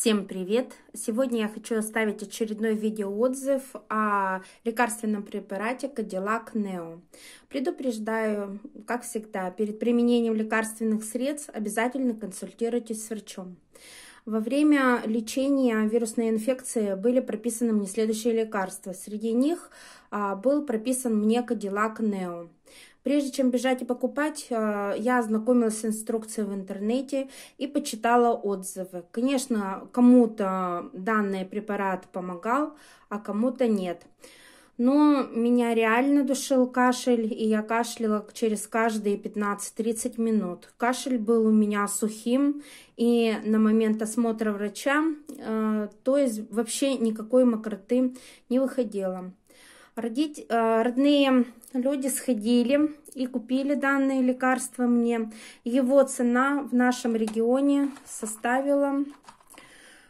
Всем привет! Сегодня я хочу оставить очередной видеоотзыв о лекарственном препарате Cadillac Neo. Предупреждаю, как всегда, перед применением лекарственных средств обязательно консультируйтесь с врачом. Во время лечения вирусной инфекции были прописаны мне следующие лекарства. Среди них а, был прописан мне Cadillac Neo. Прежде чем бежать и покупать, э, я ознакомилась с инструкцией в интернете и почитала отзывы. Конечно, кому-то данный препарат помогал, а кому-то нет. Но меня реально душил кашель, и я кашляла через каждые 15-30 минут. Кашель был у меня сухим, и на момент осмотра врача, э, то есть вообще никакой мокроты не выходило. Родить, э, родные люди сходили и купили данные лекарства мне. Его цена в нашем регионе составила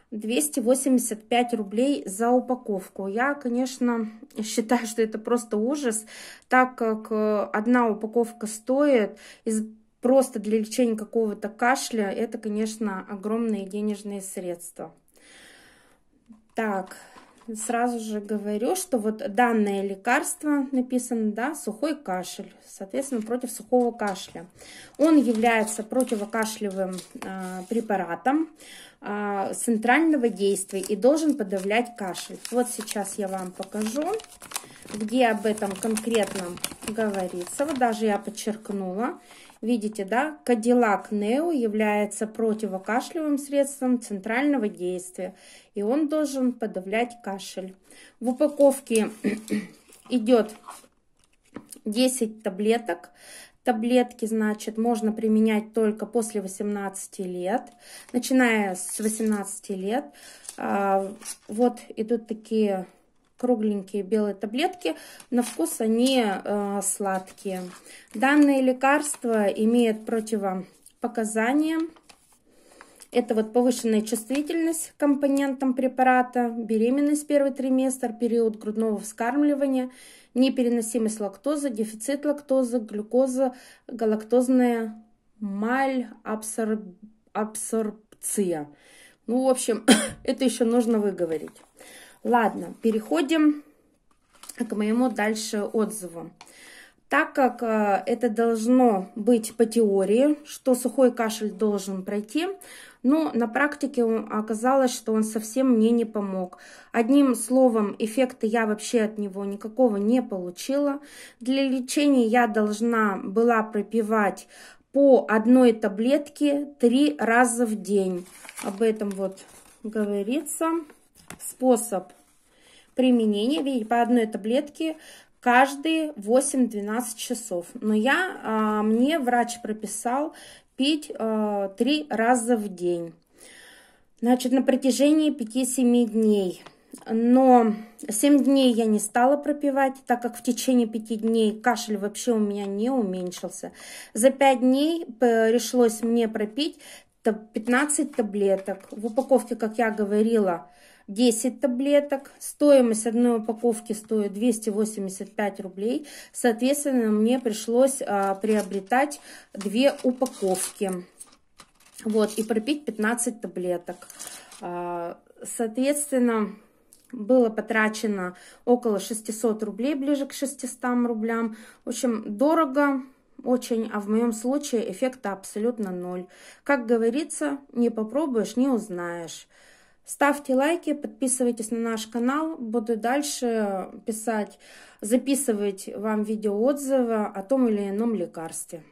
285 рублей за упаковку. Я, конечно, считаю, что это просто ужас, так как э, одна упаковка стоит из просто для лечения какого-то кашля, это, конечно, огромные денежные средства. Так, сразу же говорю, что вот данное лекарство написано, да, сухой кашель, соответственно, против сухого кашля. Он является противокашлевым э, препаратом э, центрального действия и должен подавлять кашель. Вот сейчас я вам покажу где об этом конкретно говорится. Вот даже я подчеркнула. Видите, да, Кадиллак Нео является противокашлевым средством центрального действия, и он должен подавлять кашель. В упаковке идет 10 таблеток. Таблетки, значит, можно применять только после 18 лет, начиная с 18 лет. А, вот идут такие кругленькие белые таблетки. На вкус они э, сладкие. Данное лекарство имеет противопоказания. Это вот повышенная чувствительность к компонентам препарата, беременность первый триместр, период грудного вскармливания, непереносимость лактозы, дефицит лактозы, глюкоза, галактозная маль, абсорб... абсорбция. Ну, в общем, это еще нужно выговорить. Ладно, переходим к моему дальше отзыву. Так как э, это должно быть по теории, что сухой кашель должен пройти, но на практике оказалось, что он совсем мне не помог. Одним словом, эффекта я вообще от него никакого не получила. Для лечения я должна была пропивать по одной таблетке три раза в день. Об этом вот говорится способ применения. Видите, по одной таблетке каждые 8-12 часов. Но я, а, мне врач прописал пить а, три раза в день. Значит, на протяжении 5-7 дней. Но 7 дней я не стала пропивать, так как в течение 5 дней кашель вообще у меня не уменьшился. За 5 дней э, пришлось мне пропить 15 таблеток. В упаковке, как я говорила, 10 таблеток. Стоимость одной упаковки стоит 285 рублей. Соответственно, мне пришлось а, приобретать две упаковки. Вот, и пропить 15 таблеток. А, соответственно, было потрачено около 600 рублей, ближе к 600 рублям. В общем, дорого, очень, а в моем случае эффекта абсолютно ноль. Как говорится, не попробуешь, не узнаешь. Ставьте лайки, подписывайтесь на наш канал. Буду дальше писать, записывать вам видеоотзывы о том или ином лекарстве.